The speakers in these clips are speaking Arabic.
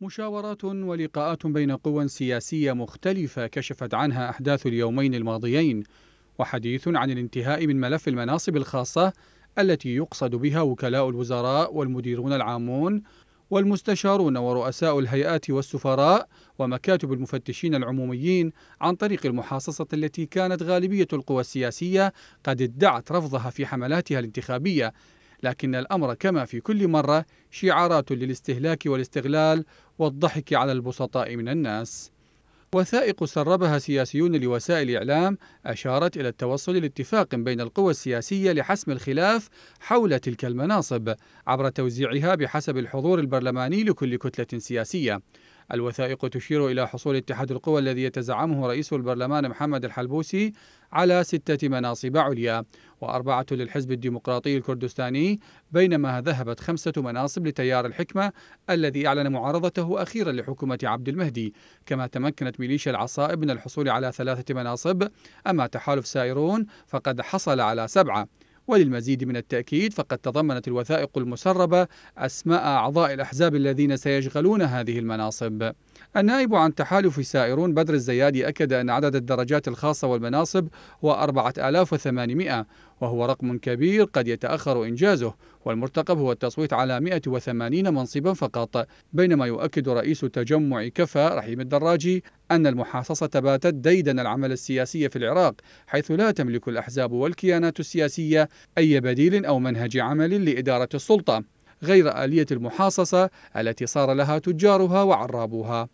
مشاورات ولقاءات بين قوى سياسية مختلفة كشفت عنها أحداث اليومين الماضيين وحديث عن الانتهاء من ملف المناصب الخاصة التي يقصد بها وكلاء الوزراء والمديرون العامون والمستشارون ورؤساء الهيئات والسفراء ومكاتب المفتشين العموميين عن طريق المحاصصة التي كانت غالبية القوى السياسية قد ادعت رفضها في حملاتها الانتخابية لكن الأمر كما في كل مرة شعارات للاستهلاك والاستغلال والضحك على البسطاء من الناس وثائق سربها سياسيون لوسائل الإعلام أشارت إلى التوصل لاتفاق بين القوى السياسية لحسم الخلاف حول تلك المناصب عبر توزيعها بحسب الحضور البرلماني لكل كتلة سياسية الوثائق تشير إلى حصول اتحاد القوى الذي يتزعمه رئيس البرلمان محمد الحلبوسي على ستة مناصب عليا وأربعة للحزب الديمقراطي الكردستاني بينما ذهبت خمسة مناصب لتيار الحكمة الذي أعلن معارضته أخيرا لحكومة عبد المهدي كما تمكنت ميليشيا العصائب من الحصول على ثلاثة مناصب أما تحالف سائرون فقد حصل على سبعة وللمزيد من التأكيد فقد تضمنت الوثائق المسربة أسماء أعضاء الأحزاب الذين سيشغلون هذه المناصب النائب عن تحالف سائرون بدر الزيادي أكد أن عدد الدرجات الخاصة والمناصب هو 4800 وهو رقم كبير قد يتأخر إنجازه والمرتقب هو التصويت على 180 منصبا فقط بينما يؤكد رئيس تجمع كفى رحيم الدراجي أن المحاصصة باتت ديدن العمل السياسي في العراق حيث لا تملك الأحزاب والكيانات السياسية أي بديل أو منهج عمل لإدارة السلطة غير آلية المحاصصة التي صار لها تجارها وعرابوها.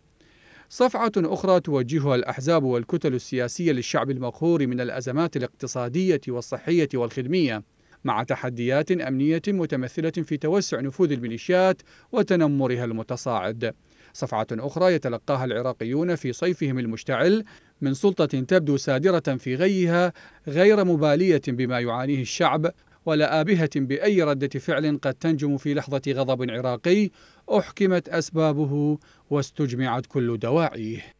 صفعة أخرى توجهها الأحزاب والكتل السياسية للشعب المقهور من الأزمات الاقتصادية والصحية والخدمية، مع تحديات أمنية متمثلة في توسع نفوذ الميليشيات وتنمرها المتصاعد. صفعة أخرى يتلقاها العراقيون في صيفهم المشتعل من سلطة تبدو سادرة في غيها غير مبالية بما يعانيه الشعب ولا آبهة بأي ردة فعل قد تنجم في لحظة غضب عراقي أحكمت أسبابه واستجمعت كل دواعيه